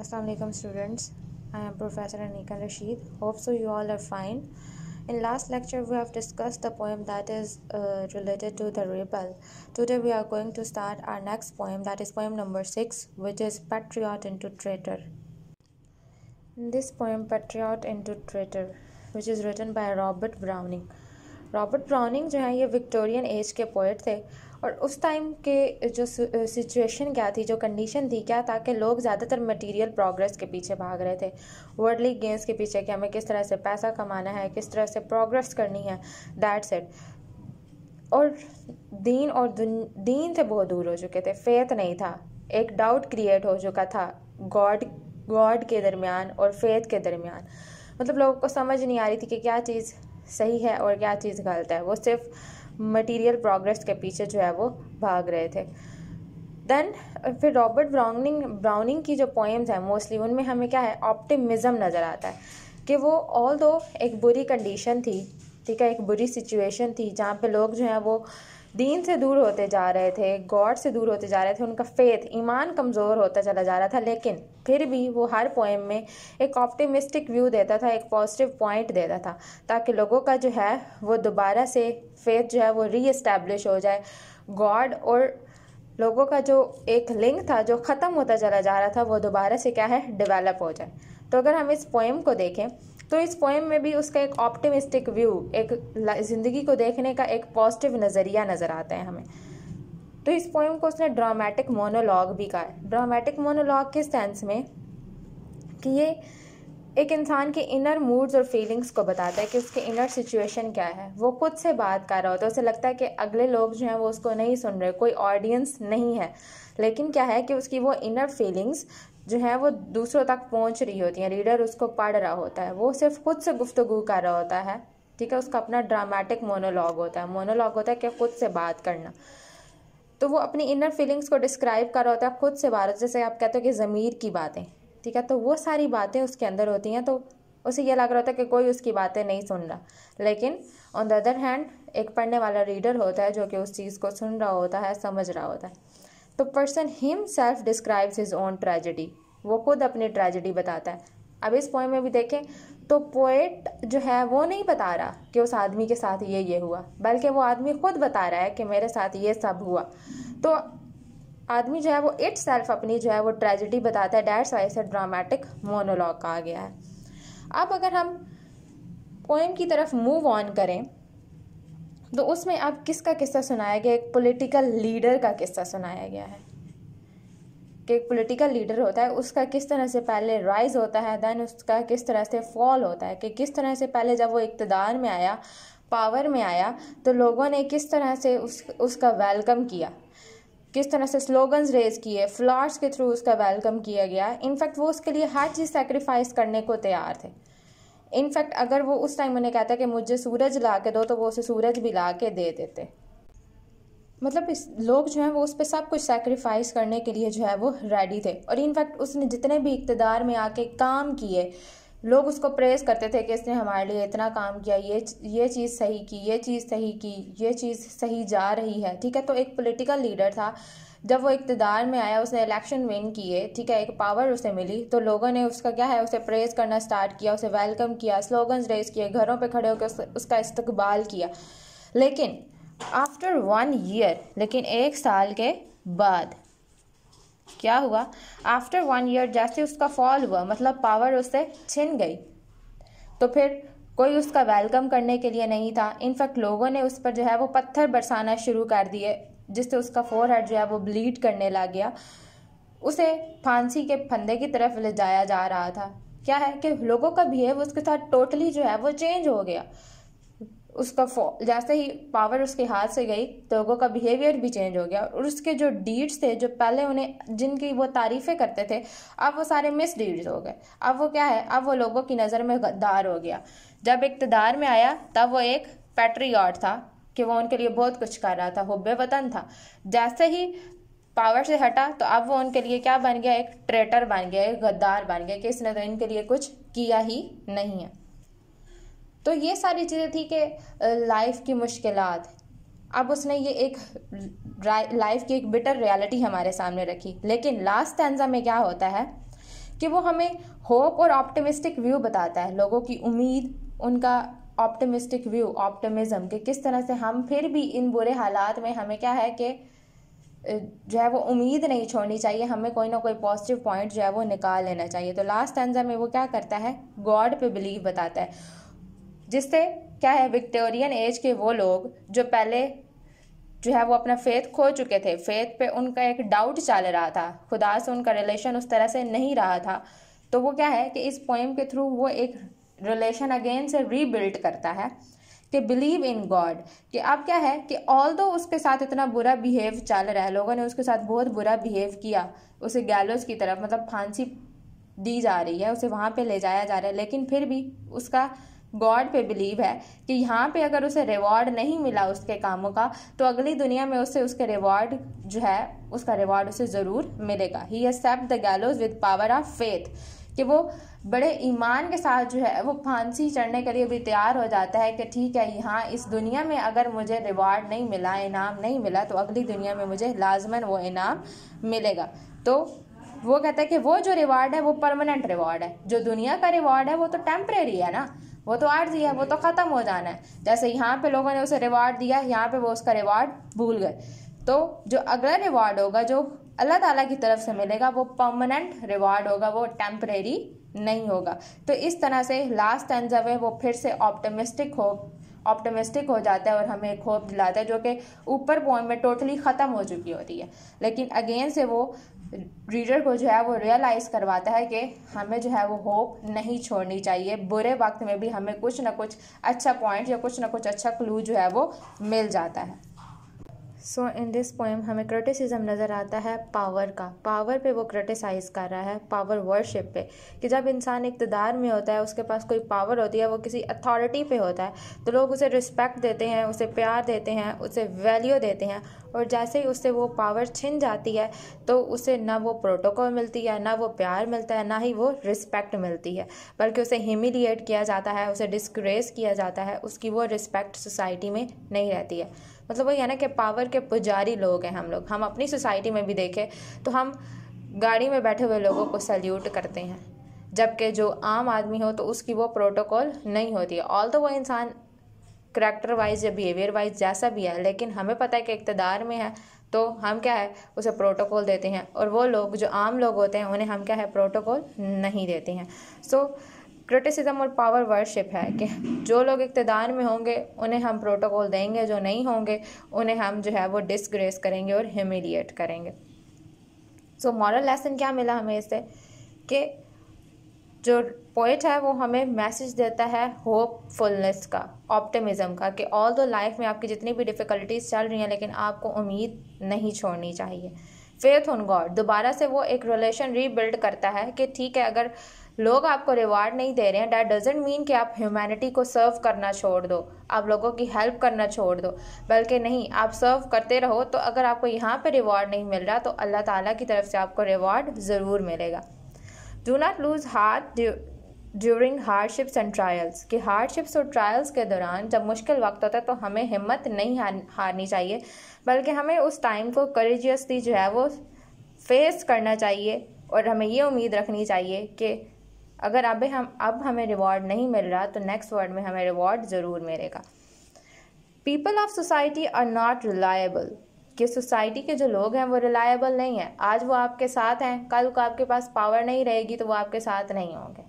Assalamualaikum students I am Professor Anika Rashid hope so you all are fine in last lecture we have discussed the poem that is uh, related to the rebel today we are going to start our next poem that is poem number 6 which is patriot into traitor in this poem patriot into traitor which is written by Robert Browning Robert Browning जो है ये Victorian age के poet थे और उस time के जो situation क्या थी जो कंडीशन थी क्या था कि लोग ज़्यादातर मटेरियल प्रोग्रेस के पीछे भाग रहे थे वर्ल्डली गेम्स के पीछे कि हमें किस तरह से पैसा कमाना है किस तरह से प्रोग्रेस करनी है दैट्स इट और दीन और दीन से बहुत दूर हो चुके थे फेथ नहीं था एक डाउट क्रिएट हो चुका था गॉड गॉड के दरमियान और फेथ के दरमियान मतलब लोगों को समझ नहीं आ रही थी कि क्या चीज़ सही है और क्या चीज़ गलत है वो सिर्फ मटेरियल प्रोग्रेस के पीछे जो है वो भाग रहे थे देन फिर रॉबर्ट ब्राउनिंग ब्राउनिंग की जो पोएम्स हैं मोस्टली उनमें हमें क्या है ऑप्टिमिज़म नज़र आता है कि वो ऑल दो एक बुरी कंडीशन थी ठीक है एक बुरी सिचुएशन थी जहाँ पे लोग जो हैं वो दीन से दूर होते जा रहे थे गॉड से दूर होते जा रहे थे उनका फेथ ईमान कमज़ोर होता चला जा रहा था लेकिन फिर भी वो हर पोएम में एक ऑप्टिमिस्टिक व्यू देता था एक पॉजिटिव पॉइंट देता था ताकि लोगों का जो है वो दोबारा से फेथ जो है वो री इस्टेब्लिश हो जाए गॉड और लोगों का जो एक लिंक था जो ख़त्म होता चला जा रहा था वो दोबारा से क्या है डेवलप हो जाए तो अगर हम इस पोएम को देखें तो इस पोएम में भी उसका एक ऑप्टिमिस्टिक व्यू एक ज़िंदगी को देखने का एक पॉजिटिव नज़रिया नज़र आता है हमें तो इस पोएम को उसने ड्रामेटिक मोनोलॉग भी कहा है ड्रामेटिक मोनोलॉग के सेंस में कि ये एक इंसान के इनर मूड्स और फीलिंग्स को बताता है कि उसके इनर सिचुएशन क्या है वो खुद से बात कर रहा होता है उसे लगता है कि अगले लोग जो हैं वो उसको नहीं सुन रहे कोई ऑडियंस नहीं है लेकिन क्या है कि उसकी वो इनर फीलिंग्स जो है वो दूसरों तक पहुंच रही होती हैं रीडर उसको पढ़ रहा होता है वो सिर्फ खुद से गुफ्तगु कर रहा होता है ठीक है उसका अपना ड्रामेटिक मोनोलॉग होता है मोनोलॉग होता है कि खुद से बात करना तो वो अपनी इनर फीलिंग्स को डिस्क्राइब कर रहा होता है खुद से बात जैसे आप कहते हो कि ज़मीर की बातें ठीक है तो वो सारी बातें उसके अंदर होती हैं तो उसे यह लग रहा होता है कि कोई उसकी बातें नहीं सुन रहा लेकिन ऑन द अदर हैंड एक पढ़ने वाला रीडर होता है जो कि उस चीज़ को सुन रहा होता है समझ रहा होता है तो person himself describes his own tragedy वो खुद अपनी ट्रेजिडी बताता है अब इस पॉइंट में भी देखें तो पोएट जो है वो नहीं बता रहा कि उस आदमी के साथ ये ये हुआ बल्कि वो आदमी खुद बता रहा है कि मेरे साथ ये सब हुआ तो आदमी जो है वो इट सेल्फ अपनी जो है वो ट्रेजिडी बताता है डैट्स वाई से ड्रामेटिक मोनोलॉग कहा गया है अब अगर हम पोएम की तरफ मूव ऑन करें तो उसमें आप किसका किस्सा सुनाया गया एक पॉलिटिकल लीडर का किस्सा सुनाया गया है कि एक पॉलिटिकल लीडर होता है उसका किस तरह से पहले राइज होता है देन उसका किस तरह से फॉल होता है कि किस तरह से पहले जब वो इकतदार में आया पावर में आया तो लोगों ने किस तरह से उस उसका वेलकम किया किस तरह से स्लोगन्स रेज किए फ्लावर्स के थ्रू उसका वेलकम किया गया इनफैक्ट वो उसके लिए हर चीज़ सेक्रीफाइस करने को तैयार थे इनफैक्ट अगर वो उस टाइम उन्हें कहता कि मुझे सूरज ला के दो तो वो उसे सूरज भी ला के दे देते मतलब इस लोग जो हैं वो उस पर सब कुछ सेक्रीफाइस करने के लिए जो है वो रेडी थे और इनफैक्ट उसने जितने भी इकतदार में आके काम किए लोग उसको प्रेस करते थे कि इसने हमारे लिए इतना काम किया ये ये चीज़ सही की ये चीज़ सही की ये चीज़ सही जा रही है ठीक है तो एक पॉलिटिकल लीडर था जब वो इकतदार में आया उसने इलेक्शन विन किए ठीक है एक पावर उसे मिली तो लोगों ने उसका क्या है उसे प्रेस करना स्टार्ट किया उसे वेलकम किया स्लोगन्स रेज किए घरों पर खड़े होकर उसका इस्तकबाल किया लेकिन आफ्टर वन ईयर लेकिन एक साल के बाद क्या हुआ आफ्टर वन ईयर जैसे उसका फॉल हुआ मतलब पावर उससे छिन गई तो फिर कोई उसका वेलकम करने के लिए नहीं था इनफैक्ट लोगों ने उस पर जो है वो पत्थर बरसाना शुरू कर दिए जिससे उसका फोर हेड जो है वो ब्लीड करने लग गया उसे फांसी के फंदे की तरफ ले जाया जा रहा था क्या है कि लोगों का बिहेव उसके साथ टोटली जो है वो चेंज हो गया उसका जैसे ही पावर उसके हाथ से गई तो लोगों का बिहेवियर भी चेंज हो गया और उसके जो डीड्स थे जो पहले उन्हें जिनकी वो तारीफ़ें करते थे अब वो सारे मिस डीड्स हो गए अब वो क्या है अब वो लोगों की नज़र में गद्दार हो गया जब इकतदार में आया तब वो एक पैट्रियाट था कि वो उनके लिए बहुत कुछ कर रहा था वो बेवतन था जैसे ही पावर से हटा तो अब वो उनके लिए क्या बन गया एक ट्रेटर बन गया एक गद्दार बन गया कि इसने तो इनके लिए कुछ किया ही नहीं है तो ये सारी चीज़ें थी कि लाइफ की मुश्किल अब उसने ये एक लाइफ की एक बिटर रियलिटी हमारे सामने रखी लेकिन लास्ट तंजा में क्या होता है कि वो हमें होप और ऑप्टिमिस्टिक व्यू बताता है लोगों की उम्मीद उनका ऑप्टमिस्टिक व्यू ऑप्टिमिज्म कि किस तरह से हम फिर भी इन बुरे हालात में हमें क्या है कि जो है वो उम्मीद नहीं छोड़नी चाहिए हमें कोई ना कोई पॉजिटिव पॉइंट जो है वो निकाल लेना चाहिए तो लास्ट तंजा में वो क्या करता है गॉड पे बिलीव बताता है जिससे क्या है विक्टोरियन एज के वो लोग जो पहले जो है वो अपना फेथ खो चुके थे फेथ पे उनका एक डाउट चल रहा था खुदा से उनका रिलेशन उस तरह से नहीं रहा था तो वो क्या है कि इस पोइम के थ्रू वो एक रिलेशन अगेन से रीबिल्ड करता है कि बिलीव इन गॉड कि अब क्या है कि ऑल दो उसके साथ इतना बुरा बिहेव चल रहा है लोगों ने उसके साथ बहुत बुरा बिहेव किया उसे गैलोज की तरफ मतलब फांसी दी जा रही है उसे वहाँ पे ले जाया जा रहा है लेकिन फिर भी उसका गॉड पे बिलीव है कि यहाँ पे अगर उसे रिवॉर्ड नहीं मिला उसके कामों का तो अगली दुनिया में उसे उसके रिवॉर्ड जो है उसका रिवॉर्ड उसे ज़रूर मिलेगा ही accept the gallows with power of faith कि वो बड़े ईमान के साथ जो है वो फांसी चढ़ने के लिए भी तैयार हो जाता है कि ठीक है यहाँ इस दुनिया में अगर मुझे रिवार्ड नहीं मिला इनाम नहीं मिला तो अगली दुनिया में मुझे लाजमन वो इनाम मिलेगा तो वो कहता है कि वो जो रिवार्ड है वो परमानेंट रिवार्ड है जो दुनिया का रिवार्ड है वो तो टेम्प्रेरी है ना वो तो आर्जी है वो तो ख़त्म हो जाना है जैसे यहाँ पे लोगों ने उसे रिवार्ड दिया यहाँ पे वो उसका रिवार्ड भूल गए तो जो अगला रिवार्ड होगा जो अल्लाह ताला की तरफ से मिलेगा वो परमानेंट रिवॉर्ड होगा वो टेम्परेरी नहीं होगा तो इस तरह से लास्ट जब है वो फिर से ऑप्टोमिस्टिक हो ऑप्टोमिस्टिक हो जाता है और हमें एक होप दिलाता है जो कि ऊपर पॉइंट में टोटली ख़त्म हो चुकी होती है लेकिन अगेन से वो रीडर को जो है वो रियलाइज़ करवाता है कि हमें जो है वो होप नहीं छोड़नी चाहिए बुरे वक्त में भी हमें कुछ ना कुछ अच्छा पॉइंट या कुछ ना कुछ अच्छा क्लू जो है वो मिल जाता है सो इन दिस पोएम हमें क्रिटिसिज्म नज़र आता है पावर का पावर पे वो क्रिटिसाइज़ कर रहा है पावर वर्शिप पे कि जब इंसान इकतदार में होता है उसके पास कोई पावर होती है वो किसी अथॉरिटी पे होता है तो लोग उसे रिस्पेक्ट देते हैं उसे प्यार देते हैं उसे वैल्यू देते हैं और जैसे ही उससे वो पावर छिन जाती है तो उसे ना वो प्रोटोकॉल मिलती है ना वो प्यार मिलता है ना ही वो रिस्पेक्ट मिलती है बल्कि उसे ह्यूमिलिएट किया जाता है उसे डिस्क्रेस किया जाता है उसकी वो रिस्पेक्ट सोसाइटी में नहीं रहती है मतलब वही है ना कि पावर के पुजारी लोग हैं हम लोग हम अपनी सोसाइटी में भी देखें तो हम गाड़ी में बैठे हुए लोगों को सैल्यूट करते हैं जबकि जो आम आदमी हो तो उसकी वो प्रोटोकॉल नहीं होती है ऑल तो वो इंसान करैक्टर वाइज या बिहेवियर वाइज जैसा भी है लेकिन हमें पता है कि इकतदार में है तो हम क्या है उसे प्रोटोकॉल देते हैं और वो लोग जो आम लोग होते हैं उन्हें हम क्या है प्रोटोकॉल नहीं देते हैं सो so, क्रिटिसिज्म और पावर वर्शिप है कि जो लोग इकतदार में होंगे उन्हें हम प्रोटोकॉल देंगे जो नहीं होंगे उन्हें हम जो है वो डिसग्रेस करेंगे और ह्यूमिलिएट करेंगे सो मॉरल लेसन क्या मिला हमें इससे कि जो पोइट है वो हमें मैसेज देता है होपफुलनेस का ऑप्टिमिज्म का कि ऑल दो लाइफ में आपकी जितनी भी डिफ़िकल्टीज चल रही हैं लेकिन आपको उम्मीद नहीं छोड़नी चाहिए फेथ ऑन गॉड दोबारा से वो एक रिलेशन रीबिल्ड करता है कि ठीक है अगर लोग आपको रिवार्ड नहीं दे रहे हैं डैट डजेंट मीन कि आप ह्यूमैनिटी को सर्व करना छोड़ दो आप लोगों की हेल्प करना छोड़ दो बल्कि नहीं आप सर्व करते रहो तो अगर आपको यहाँ पर रिवॉर्ड नहीं मिल रहा तो अल्लाह ताला की तरफ से आपको रिवॉर्ड ज़रूर मिलेगा do not lose heart during hardships and trials कि हार्डशिप्स और ट्रायल्स के दौरान जब मुश्किल वक्त होता है तो हमें हिम्मत नहीं हारनी चाहिए बल्कि हमें उस टाइम को करेजियसली जो है वो फेस करना चाहिए और हमें ये उम्मीद रखनी चाहिए कि अगर अब हम अब हमें रिवॉर्ड नहीं मिल रहा तो नेक्स्ट वर्ड में हमें रिवॉर्ड ज़रूर मिलेगा people of society are not reliable कि सोसाइटी के जो लोग हैं वो रिलायबल नहीं हैं आज वो आपके साथ हैं कल को आपके पास पावर नहीं रहेगी तो वो आपके साथ नहीं होंगे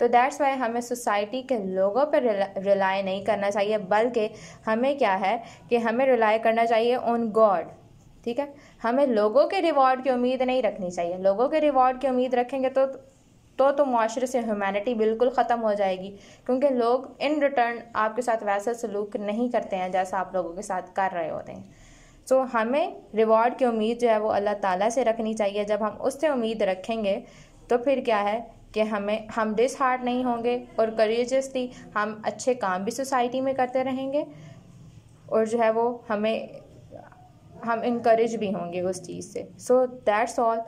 तो दैट्स वाई हमें सोसाइटी के लोगों पर रिलाई नहीं करना चाहिए बल्कि हमें क्या है कि हमें रिलाई करना चाहिए ऑन गॉड ठीक है हमें लोगों के रिवॉर्ड की उम्मीद नहीं रखनी चाहिए लोगों के रिवॉर्ड की उम्मीद रखेंगे तो तो तो माशरे से ह्यूमैनिटी बिल्कुल ख़त्म हो जाएगी क्योंकि लोग इन रिटर्न आपके साथ वैसा सलूक नहीं करते हैं जैसा आप लोगों के साथ कर रहे होते हैं सो so, हमें रिवॉर्ड की उम्मीद जो है वो अल्लाह ताला से रखनी चाहिए जब हम उससे उम्मीद रखेंगे तो फिर क्या है कि हमें हम डिस हार्ट नहीं होंगे और करेजसली हम अच्छे काम भी सोसाइटी में करते रहेंगे और जो है वो हमें हम इनक्रेज भी होंगे उस चीज़ से सो दैट्स ऑल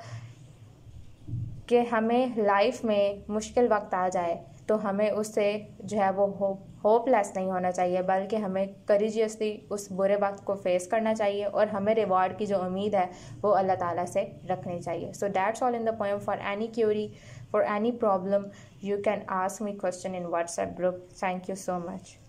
कि हमें लाइफ में मुश्किल वक्त आ जाए तो हमें उससे जो है वो होप होपलेस नहीं होना चाहिए बल्कि हमें करीजियसली उस बुरे वक्त को फेस करना चाहिए और हमें रिवॉर्ड की जो उम्मीद है वो अल्लाह ताला से रखनी चाहिए so that's all in the poem for any query for any problem you can ask me question in WhatsApp group thank you so much